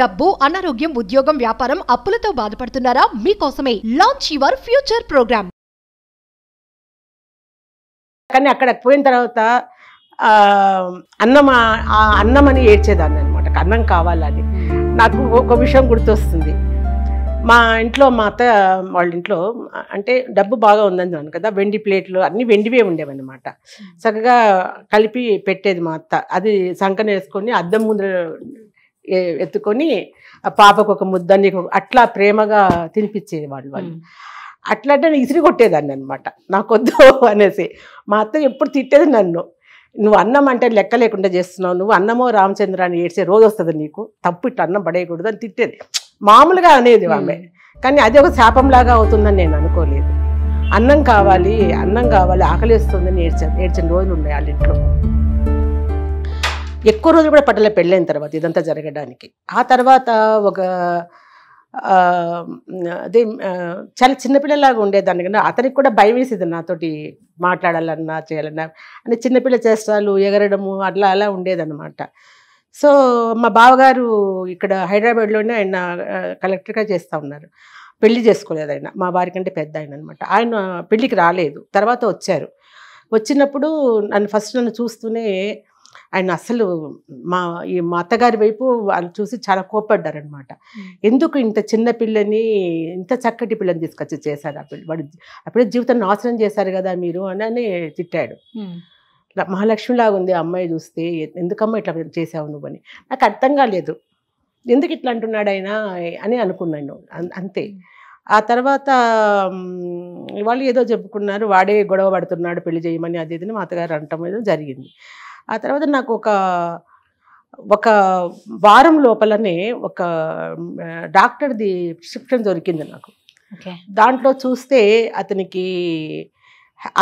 డబ్బు అనారోగ్యం ఉద్యోగం వ్యాపారం అప్పులతో బాధపడుతున్నారా మీకోసమే లాంచ్ యువర్ ఫ్యూచర్ ప్రోగ్రామ్ కానీ అక్కడ పోయిన తర్వాత అన్నం అన్నం అని ఏడ్చేదాన్ని అనమాట అన్నం కావాలని నాకు ఒక విషయం గుర్తొస్తుంది మా ఇంట్లో మా అత్త వాళ్ళ ఇంట్లో అంటే డబ్బు బాగా ఉందని కదా వెండి ప్లేట్లు అన్ని వెండివే ఉండేవన్నమాట hmm. చక్కగా కలిపి పెట్టేది మా అత్త అది సంకన వేసుకొని అద్దం ముందర ఎత్తుకొని పాపకు ఒక ముద్ద నీకు అట్లా ప్రేమగా తినిపించేవాళ్ళు వాళ్ళు అట్లంటే నేను ఇసిరి కొట్టేదాన్ని అనమాట నాకొద్దు అనేసి మా అత్త ఎప్పుడు తిట్టేది నన్ను నువ్వు అన్నం అంటే లెక్క లేకుండా చేస్తున్నావు నువ్వు అన్నమో రామచంద్ర అని ఏడ్చే రోజు వస్తుంది నీకు తప్పు ఇట్లా అన్నం పడేయకూడదు అని తిట్టేది మామూలుగా అనేది ఆమె కానీ అది ఒక శాపంలాగా అవుతుందని నేను అనుకోలేదు అన్నం కావాలి అన్నం కావాలి ఆకలి అని ఏడ్చాను ఏడ్చిన రోజులు ఉన్నాయి వాళ్ళ ఇంట్లో ఎక్కువ రోజులు కూడా పట్టలే పెళ్ళైన తర్వాత ఇదంతా జరగడానికి ఆ తర్వాత ఒక అదే చాలా చిన్నపిల్లలాగా ఉండేదాన్ని కానీ అతనికి కూడా భయం వేసేది నాతోటి మాట్లాడాలన్నా చేయాలన్నా అంటే చిన్నపిల్ల చేష్టాలు ఎగరడము అట్లా అలా ఉండేదన్నమాట సో మా బావగారు ఇక్కడ హైదరాబాద్లోనే ఆయన కలెక్టర్గా చేస్తూ ఉన్నారు పెళ్లి చేసుకోలేదు ఆయన మా వారి కంటే పెద్ద ఆయన అనమాట ఆయన పెళ్లికి రాలేదు తర్వాత వచ్చారు వచ్చినప్పుడు నన్ను ఫస్ట్ నన్ను చూస్తూనే ఆయన అసలు మా ఈ మా అత్తగారి వైపు వాళ్ళు చూసి చాలా కోపడ్డారనమాట ఎందుకు ఇంత చిన్న పిల్లని ఇంత చక్కటి పిల్లని తీసుకొచ్చి చేశారు ఆ పిల్లలు వాడు అప్పుడే జీవితం నాశనం చేశారు కదా మీరు అని తిట్టాడు మహాలక్ష్మిలాగా ఉంది అమ్మాయి చూస్తే ఎందుకమ్మా ఇట్లా చేసావు నువ్వు అని నాకు అర్థం కాలేదు ఎందుకు ఇట్లా అంటున్నాడు ఆయన అని అనుకున్నాను అంతే ఆ తర్వాత వాళ్ళు ఏదో చెప్పుకున్నారు వాడే గొడవ పడుతున్నాడు పెళ్లి చేయమని అది ఇది మా అత్తగారు అంటే ఏదో జరిగింది ఆ తర్వాత నాకు ఒక ఒక వారం లోపలనే ఒక డాక్టర్ది ప్రిస్క్రిప్షన్ దొరికింది నాకు దాంట్లో చూస్తే అతనికి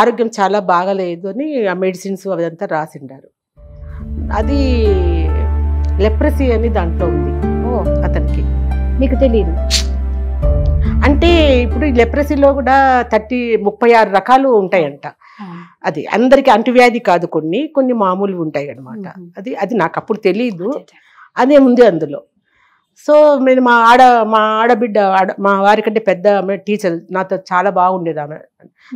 ఆరోగ్యం చాలా బాగలేదు అని ఆ మెడిసిన్స్ అదంతా రాసిండారు అది లెప్రసీ అని దాంట్లో ఉంది ఓ అతనికి మీకు తెలియదు అంటే ఇప్పుడు లెప్రసీలో కూడా థర్టీ ముప్పై ఆరు రకాలు ఉంటాయంట అది అందరికి అంటువ్యాధి కాదు కొన్ని కొన్ని మామూలు ఉంటాయి అనమాట అది అది నాకు అప్పుడు తెలియదు అదే ఉంది అందులో సో నేను మా ఆడ మా ఆడబిడ్డ ఆడ మా వారికంటే పెద్ద ఆమె టీచర్ నాతో చాలా బాగుండేది ఆమె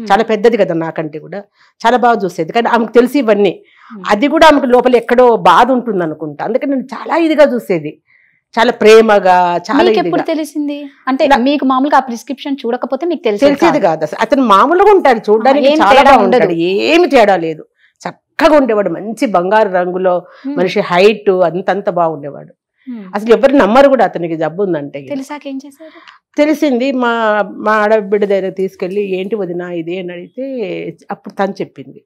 చాలా పెద్దది కదా నాకంటే కూడా చాలా బాగా చూసేది కానీ ఆమెకు తెలిసి ఇవన్నీ అది కూడా ఆమెకు లోపల ఎక్కడో బాధ ఉంటుంది అనుకుంటా అందుకని నేను చాలా ఇదిగా చూసేది చాలా ప్రేమగా చాలా ఎప్పుడు తెలిసింది అంటే మీకు మామూలుగా ఆ ప్రిస్క్రిప్షన్ చూడకపోతే మీకు తెలిసేది కాదు అసలు అతను మామూలుగా ఉంటాడు చూడడానికి చాలా ఉండదు ఏమి తేడా లేదు చక్కగా ఉండేవాడు మంచి బంగారు రంగులో మనిషి హైట్ అంతంత బాగుండేవాడు అసలు ఎవరు నమ్మరు కూడా అతనికి జబ్బు ఉందంటే తెలిసాక ఏం చేశారు తెలిసింది మా మా ఆడబిడ్డ దగ్గర తీసుకెళ్ళి ఏంటి వదినా ఇది అని అడిగితే అప్పుడు తను చెప్పింది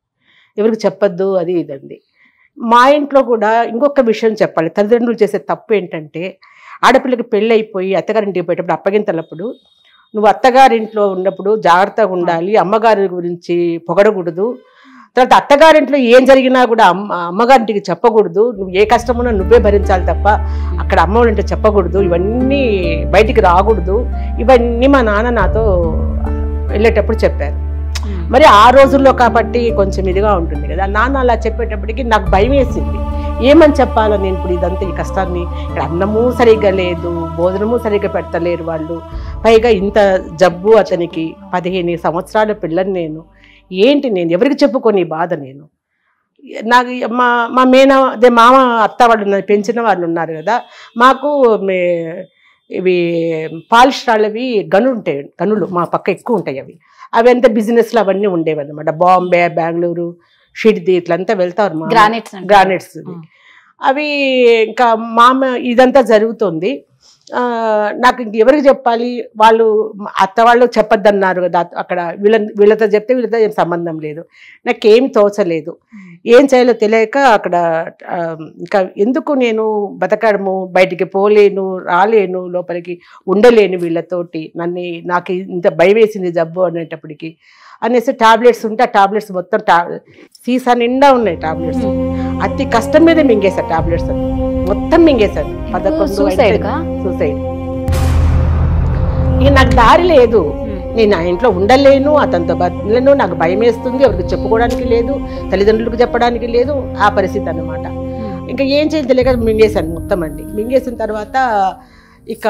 ఎవరికి చెప్పొద్దు అది ఇదండి మా ఇంట్లో కూడా ఇంకొక విషయం చెప్పాలి తల్లిదండ్రులు చేసే తప్పు ఏంటంటే ఆడపిల్లకి పెళ్ళి అయిపోయి అత్తగారింటికి పోయేటప్పుడు అప్పగింతలప్పుడు నువ్వు అత్తగారింట్లో ఉన్నప్పుడు జాగ్రత్తగా ఉండాలి అమ్మగారి గురించి పొగడకూడదు తర్వాత అత్తగారింట్లో ఏం జరిగినా కూడా అమ్మ అమ్మగారింటికి చెప్పకూడదు నువ్వు ఏ కష్టమున్నా నువ్వే భరించాలి తప్ప అక్కడ అమ్మ చెప్పకూడదు ఇవన్నీ బయటికి రాకూడదు ఇవన్నీ మా నాన్న నాతో వెళ్ళేటప్పుడు చెప్పారు మరి ఆ రోజుల్లో కాబట్టి కొంచెం ఇదిగా ఉంటుంది కదా నాన్న అలా చెప్పేటప్పటికి నాకు భయం వేసింది ఏమని చెప్పాలో నేను ఇప్పుడు ఇదంతా ఈ కష్టాన్ని ఇక్కడ అన్నము సరిగ్గా లేదు భోజనము సరిగ్గా పెట్టలేరు వాళ్ళు పైగా ఇంత జబ్బు అతనికి పదిహేను సంవత్సరాల పిల్లని నేను ఏంటి నేను ఎవరికి చెప్పుకొని బాధ నేను నాకు మా మా మేన అదే మామ అత్త వాళ్ళు ఉన్నారు పెంచిన వాళ్ళు ఉన్నారు కదా మాకు ఇవి పాలిష్ అవి గనులు ఉంటాయి గనులు మా పక్క ఎక్కువ ఉంటాయి అవి అవంతా బిజినెస్లు అవన్నీ ఉండేవి అనమాట బాంబే బెంగళూరు ఇట్లా ఇట్లంతా వెళ్తారు గ్రానైట్స్ గ్రానైట్స్ అవి ఇంకా మామ ఇదంతా జరుగుతుంది నాకు ఇంకెవరికి చెప్పాలి వాళ్ళు అత్త వాళ్ళు చెప్పొద్దన్నారు కదా అక్కడ వీళ్ళ వీళ్ళతో చెప్తే వీళ్ళతో ఏం సంబంధం లేదు నాకేం తోచలేదు ఏం చేయాలో తెలియక అక్కడ ఇంకా ఎందుకు నేను బతకడము బయటికి పోలేను రాలేను లోపలికి ఉండలేను వీళ్ళతోటి నన్ను నాకు ఇంత భయం వేసింది జబ్బు అనేటప్పటికి అనేసి టాబ్లెట్స్ ఉంటే ఆ టాబ్లెట్స్ మొత్తం టా సీసా నిండా ఉన్నాయి టాబ్లెట్స్ అతి కష్టం మీద మింగేశారు టాబ్లెట్స్ మొత్తం మింగేశారు సూసైడ్ ఇక నాకు దారి లేదు నేను ఆ ఇంట్లో ఉండలేను అతనితో బతులేను నాకు భయం వేస్తుంది ఎవరికి చెప్పుకోవడానికి లేదు తల్లిదండ్రులకు చెప్పడానికి లేదు ఆ పరిస్థితి అనమాట ఇంకా ఏం తెలియక మింగేశాను మొత్తం అండి మింగేసిన తర్వాత ఇక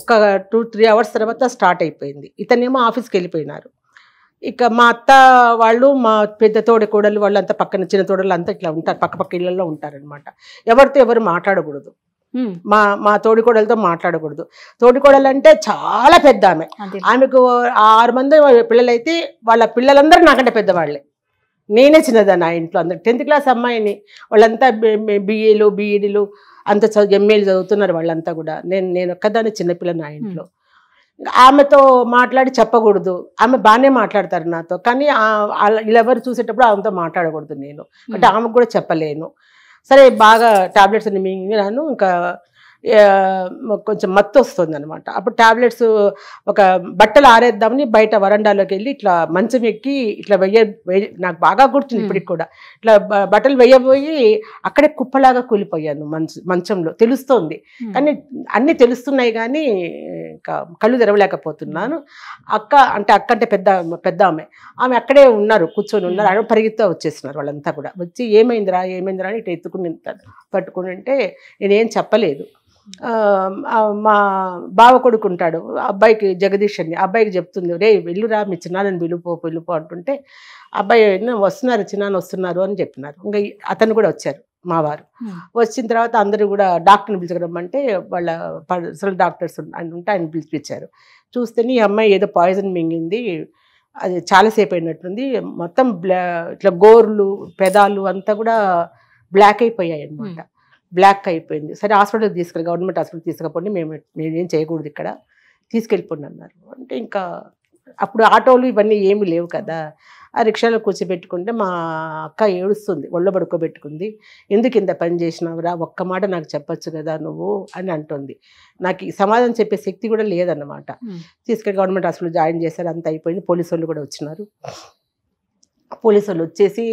ఒక టూ త్రీ అవర్స్ తర్వాత స్టార్ట్ అయిపోయింది ఇతనేమో ఆఫీస్కి వెళ్ళిపోయినారు ఇక మా అత్త వాళ్ళు మా పెద్ద తోడకోడలు వాళ్ళు అంతా పక్కన చిన్న తోడలు అంతా ఇట్లా ఉంటారు పక్క పక్క ఇళ్లలో ఉంటారనమాట ఎవరితో ఎవరు మాట్లాడకూడదు మా మా తోడికోడలతో మాట్లాడకూడదు తోడికోడలు అంటే చాలా పెద్ద ఆమె ఆమెకు ఆరు మంది పిల్లలైతే వాళ్ళ పిల్లలందరూ నాకంటే పెద్దవాళ్ళే నేనే చిన్నదాన్ని ఆ ఇంట్లో అందరు టెన్త్ క్లాస్ అమ్మాయిని వాళ్ళంతా బిఏలు బీఈడీలు అంత చదువు ఎంఏలు చదువుతున్నారు వాళ్ళంతా కూడా నేను నేను ఒక్కదాన్ని చిన్నపిల్లని ఆ ఇంట్లో ఆమెతో మాట్లాడి చెప్పకూడదు ఆమె బాగానే మాట్లాడతారు నాతో కానీ ఎవరు చూసేటప్పుడు ఆమెతో మాట్లాడకూడదు నేను అంటే hmm. ఆమెకు కూడా చెప్పలేను సరే బాగా టాబ్లెట్స్ అన్ని నన్ను ఇంకా కొంచెం మత్తు వస్తుంది అనమాట అప్పుడు టాబ్లెట్స్ ఒక బట్టలు ఆరేద్దామని బయట వరండాలోకి వెళ్ళి ఇట్లా మంచం ఎక్కి ఇట్లా వెయ్య నాకు బాగా గుర్తుంది hmm. ఇప్పటికి కూడా ఇట్లా బట్టలు వెయ్యబోయి అక్కడే కుప్పలాగా కూలిపోయాను మంచ మంచంలో తెలుస్తోంది hmm. కానీ అన్నీ తెలుస్తున్నాయి కానీ ఇంకా కళ్ళు తెరవలేకపోతున్నాను అక్క అంటే అక్క అంటే పెద్ద పెద్ద ఆమె ఆమె అక్కడే ఉన్నారు కూర్చొని ఉన్నారు ఆమె పరిగెత్తా వచ్చేస్తున్నారు వాళ్ళంతా కూడా వచ్చి ఏమైందిరా ఏమైందిరా అని ఇటు ఎత్తుకుని పట్టుకుని అంటే నేనేం చెప్పలేదు మా బావ కొడుకు ఉంటాడు అబ్బాయికి జగదీష్ అని అబ్బాయికి చెప్తుంది రే వెళ్ళురా మీ చిన్నానని వెళ్ళిపో పిలుపో అంటుంటే అబ్బాయి వస్తున్నారు చిన్నాన్న వస్తున్నారు అని చెప్పినారు ఇంకా అతను కూడా వచ్చారు మా వారు వచ్చిన తర్వాత అందరూ కూడా డాక్టర్ని పిలుచుకోవడం అంటే వాళ్ళ పర్సనల్ డాక్టర్స్ ఆయన ఉంటే ఆయన పిలిచిపించారు చూస్తే ఈ అమ్మాయి ఏదో పాయిజన్ మింగింది అది చాలాసేపు అయినట్టుంది మొత్తం బ్లా ఇట్లా గోర్లు పెదాలు అంతా కూడా బ్లాక్ అయిపోయాయి అనమాట బ్లాక్ అయిపోయింది సరే హాస్పిటల్కి తీసుకెళ్ళి గవర్నమెంట్ హాస్పిటల్ తీసుకుపోండి మేము మేమేం చేయకూడదు ఇక్కడ తీసుకెళ్ళిపోండి అన్నారు అంటే ఇంకా అప్పుడు ఆటోలు ఇవన్నీ ఏమి లేవు కదా ఆ రిక్షాలో కూర్చోబెట్టుకుంటే మా అక్క ఏడుస్తుంది ఒళ్ళో పడుకోబెట్టుకుంది ఎందుకు ఇంత పని చేసినావురా ఒక్క మాట నాకు చెప్పొచ్చు కదా నువ్వు అని అంటుంది నాకు సమాధానం చెప్పే శక్తి కూడా లేదన్నమాట తీసుకెళ్ళి గవర్నమెంట్ హాస్పిటల్ జాయిన్ చేశారు అంత అయిపోయింది పోలీసు వాళ్ళు కూడా వచ్చినారు పోలీసు వాళ్ళు వచ్చేసి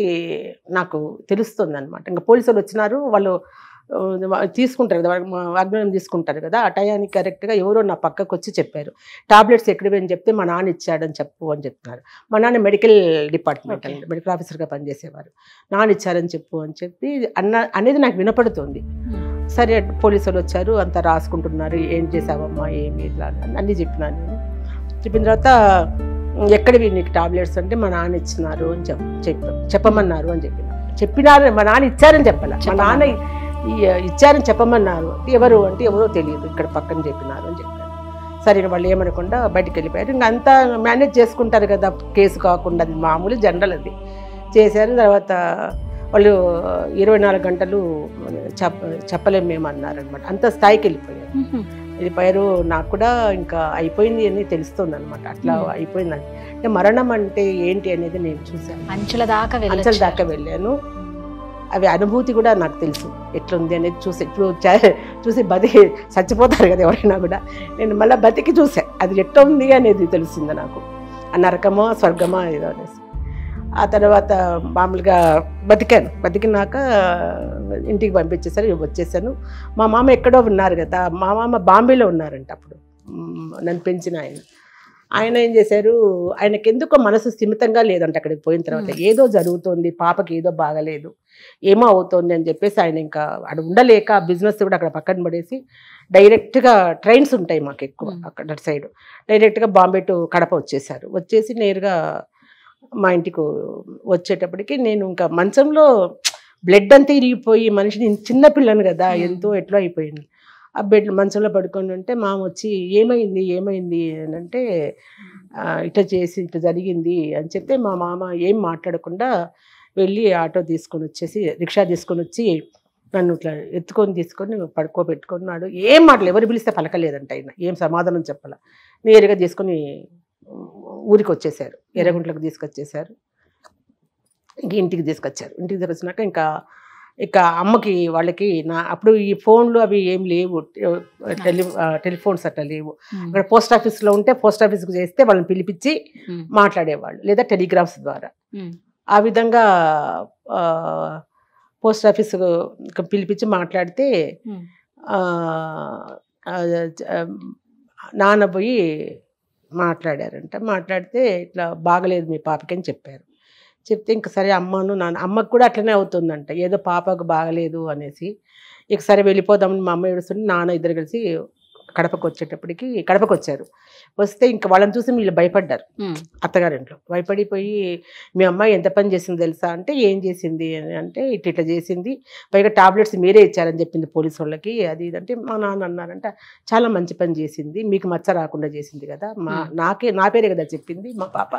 నాకు తెలుస్తుంది అనమాట ఇంకా పోలీసు వాళ్ళు వచ్చినారు వాళ్ళు తీసుకుంటారు కదా వాగ్మూలం తీసుకుంటారు కదా ఆ టయానికి కరెక్ట్గా ఎవరో నా పక్కకు వచ్చి చెప్పారు టాబ్లెట్స్ ఎక్కడ పోయి చెప్తే మా నాన్న ఇచ్చాడని చెప్పు అని చెప్తున్నారు మా నాన్న మెడికల్ డిపార్ట్మెంట్ మెడికల్ ఆఫీసర్గా పనిచేసేవారు నాన్న ఇచ్చారని చెప్పు అని చెప్పి అన్న అనేది నాకు వినపడుతుంది సరే పోలీసులు వచ్చారు అంతా రాసుకుంటున్నారు ఏం చేసావమ్మా ఏమి ఇట్లా అన్నీ చెప్పినాను నేను చెప్పిన తర్వాత ఎక్కడివి నీకు టాబ్లెట్స్ అంటే మా నాన్న ఇచ్చినారు అని చెప్ చెప్పమన్నారు అని చెప్పిన చెప్పినారు మా నాన్న ఇచ్చారని చెప్పాల మా నాన్న ఇచ్చారని చెప్పమన్నారు ఎవరు అంటే ఎవరో తెలియదు ఇక్కడ పక్కన చెప్పినారు అని చెప్పారు సరే వాళ్ళు ఏమనకుండా బయటికి వెళ్ళిపోయారు ఇంకా అంతా మేనేజ్ చేసుకుంటారు కదా కేసు కాకుండా మామూలు జనరల్ అది చేశారు తర్వాత వాళ్ళు ఇరవై నాలుగు గంటలు చెప్ప చెప్పలేము మేము అన్నారనమాట అంత స్థాయికి వెళ్ళిపోయారు వెళ్ళిపోయారు నాకు కూడా ఇంకా అయిపోయింది అని తెలుస్తుంది అనమాట అట్లా అయిపోయిందని అంటే మరణం అంటే ఏంటి అనేది నేను చూశాను అంచుల దాకా అంచుల దాకా వెళ్ళాను అవి అనుభూతి కూడా నాకు తెలుసు ఎట్లుంది అనేది చూసి చూసి బతికి చచ్చిపోతారు కదా ఎవరైనా కూడా నేను మళ్ళీ బతికి చూసా అది ఎట్లా ఉంది అనేది తెలిసింది నాకు ఆ నరకమో స్వర్గమో ఏదో అనేసి ఆ తర్వాత మామూలుగా బతికాను బతికినాక ఇంటికి పంపించేసరి వచ్చేసాను మా మామ ఎక్కడో ఉన్నారు కదా మా మామ బాంబేలో ఉన్నారంట అప్పుడు నన్ను పెంచిన ఆయన ఆయన ఏం చేశారు ఆయనకి ఎందుకు మనసు స్థిమితంగా లేదంట అక్కడికి పోయిన తర్వాత ఏదో జరుగుతోంది పాపకి ఏదో బాగలేదు ఏమో అవుతోంది అని చెప్పేసి ఆయన ఇంకా అక్కడ ఉండలేక బిజినెస్ కూడా అక్కడ పక్కన పడేసి డైరెక్ట్గా ట్రైన్స్ ఉంటాయి మాకు ఎక్కువ అక్కడ సైడ్ డైరెక్ట్గా బాంబే టు కడప వచ్చేసారు వచ్చేసి నేరుగా మా ఇంటికి వచ్చేటప్పటికి నేను ఇంకా మంచంలో బ్లడ్ అంతా ఇరిగిపోయి మనిషిని నేను చిన్నపిల్లను కదా ఎంతో ఎట్లా అయిపోయింది ఆ బెడ్ మంచంలో పడుకొని ఉంటే మామ వచ్చి ఏమైంది ఏమైంది అని అంటే ఇట్ట చేసి ఇట్లా జరిగింది అని చెప్తే మా మామ ఏం మాట్లాడకుండా వెళ్ళి ఆటో తీసుకొని వచ్చేసి రిక్షా తీసుకొని వచ్చి నన్ను ఇట్లా ఎత్తుకొని తీసుకొని పడుకోబెట్టుకున్నాడు ఏం మాటలు ఎవరు పిలిస్తే పలకలేదంట ఆయన ఏం సమాధానం చెప్పాల నేరుగా తీసుకొని ఊరికి వచ్చేసారు ఎర్రగుంట్లకు తీసుకొచ్చేసారు ఇంక ఇంటికి తీసుకొచ్చారు ఇంటికి తీసుకొచ్చినాక ఇంకా ఇక అమ్మకి వాళ్ళకి నా అప్పుడు ఈ ఫోన్లు అవి ఏం లేవు టెలి టెలిఫోన్స్ అట్లా లేవు అక్కడ పోస్ట్ ఆఫీస్లో ఉంటే పోస్ట్ ఆఫీస్కి చేస్తే వాళ్ళని పిలిపించి మాట్లాడేవాళ్ళు లేదా టెలిగ్రామ్స్ ద్వారా ఆ విధంగా పోస్ట్ ఆఫీస్ పిలిపించి మాట్లాడితే నాన్న పోయి మాట్లాడారంట మాట్లాడితే ఇట్లా బాగలేదు మీ పాపకి అని చెప్పారు చెప్తే ఇంక సరే అమ్మను నాన్న అమ్మకు కూడా అట్లనే అవుతుందంట ఏదో పాపకు బాగలేదు అనేసి ఇక సరే వెళ్ళిపోదామని మా అమ్మ ఏడుస్తుంటే నాన్న ఇద్దరు కలిసి కడపకు వచ్చేటప్పటికి కడపకు వచ్చారు వస్తే ఇంకా వాళ్ళని చూసి వీళ్ళు భయపడ్డారు అత్తగారింట్లో భయపడిపోయి మీ అమ్మాయి ఎంత పని చేసింది తెలుసా అంటే ఏం చేసింది అని అంటే ఇట్ ఇట్లా చేసింది పైగా టాబ్లెట్స్ మీరే ఇచ్చారని చెప్పింది పోలీసు వాళ్ళకి అది ఇదంటే మా నాన్న అన్నారంట చాలా మంచి పని చేసింది మీకు మచ్చ రాకుండా చేసింది కదా మా నాకే నా పేరే కదా చెప్పింది మా పాప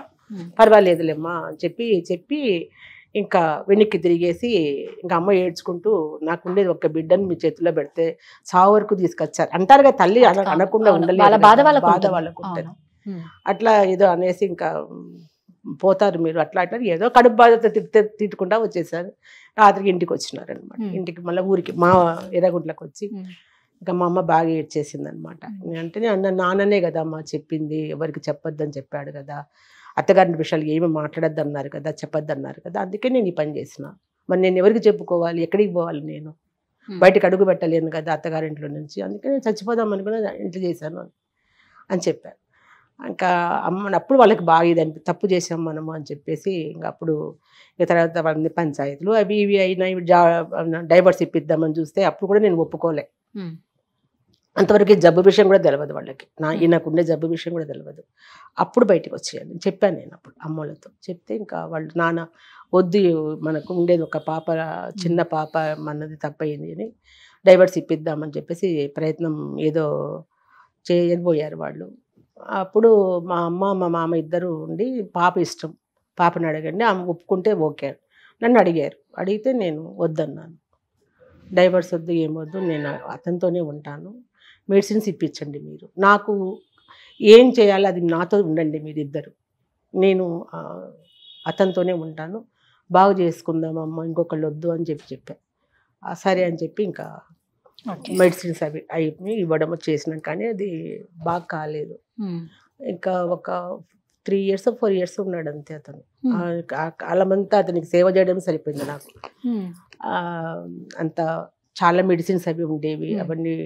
పర్వాలేదులేమ్మా అని చెప్పి చెప్పి ఇంకా వెనక్కి తిరిగేసి ఇంకా అమ్మ ఏడ్చుకుంటూ నాకు ఉండేది ఒక బిడ్డను మీ చేతిలో పెడితే సావు వరకు తీసుకొచ్చారు అంటారుగా తల్లి అనకుండా ఉండలేదు బాధ వాళ్ళకు ఉంటుంది అట్లా ఏదో అనేసి ఇంకా పోతారు మీరు అట్లా అట్లా ఏదో కడుపు బాధతో తిట్టుకుంటా వచ్చేసారు రాత్రికి ఇంటికి వచ్చినారు అనమాట ఇంటికి మళ్ళీ ఊరికి మా ఎర్రగుంట్లకు వచ్చి ఇంకా మా అమ్మ బాగా ఏడ్చేసింది అనమాట అంటే అన్న నాన్ననే కదా అమ్మ చెప్పింది ఎవరికి చెప్పొద్దని చెప్పాడు కదా అత్తగారిని విషయాలు ఏమి అన్నారు కదా అన్నారు కదా అందుకే నేను ఈ పని చేసిన మరి నేను ఎవరికి చెప్పుకోవాలి ఎక్కడికి పోవాలి నేను బయటకు అడుగు పెట్టలేను కదా అత్తగారింట్లో నుంచి అందుకే నేను చచ్చిపోదాం అనుకున్నా ఇంట్లో చేశాను అని చెప్పాను ఇంకా అమ్మ అప్పుడు వాళ్ళకి బాగా ఇది అనిపి తప్పు చేసాం మనము అని చెప్పేసి ఇంకా అప్పుడు ఇక తర్వాత వాళ్ళని పంచాయతీలు అవి ఇవి అయినా జా డైవర్స్ ఇప్పిద్దామని చూస్తే అప్పుడు కూడా నేను ఒప్పుకోలే అంతవరకు జబ్బు విషయం కూడా తెలియదు వాళ్ళకి నా ఉండే జబ్బు విషయం కూడా తెలియదు అప్పుడు బయటకు వచ్చేయాలి చెప్పాను నేను అప్పుడు అమ్మోళ్ళతో చెప్తే ఇంకా వాళ్ళు నాన్న వద్దు మనకు ఉండేది ఒక పాప చిన్న పాప మనది తప్పయింది అని డైవర్స్ ఇప్పిద్దామని చెప్పేసి ప్రయత్నం ఏదో చేయబోయారు వాళ్ళు అప్పుడు మా అమ్మ మా మామ ఇద్దరు ఉండి పాప ఇష్టం పాపను అడగండి ఆమె ఒప్పుకుంటే ఓకే నన్ను అడిగారు అడిగితే నేను వద్దన్నాను డైవర్స్ వద్దు ఏమొద్దు నేను అతనితోనే ఉంటాను మెడిసిన్స్ ఇప్పించండి మీరు నాకు ఏం చేయాలి అది నాతో ఉండండి మీరిద్దరు నేను అతనితోనే ఉంటాను బాగు చేసుకుందామమ్మ ఇంకొకళ్ళు వద్దు అని చెప్పి చెప్పాను సరే అని చెప్పి ఇంకా మెడిసిన్స్ అవి అవి ఇవ్వడం చేసినాం కానీ అది బాగా కాలేదు ఇంకా ఒక త్రీ ఇయర్స్ ఫోర్ ఇయర్స్ ఉన్నాడు అంతే అతను కాలమంతా అతనికి సేవ చేయడం సరిపోయింది నాకు అంత చాలా మెడిసిన్స్ అవి ఉండేవి అవన్నీ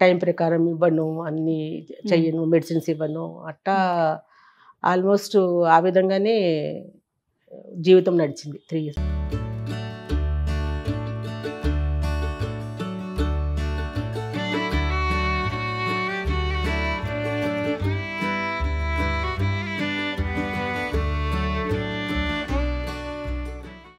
టైం ప్రకారం ఇవ్వను అన్ని చెయ్యను మెడిసిన్స్ ఇవ్వను అట్టా ఆల్మోస్ట్ ఆ విధంగానే జీవితం నడిచింది త్రీ ఇయర్స్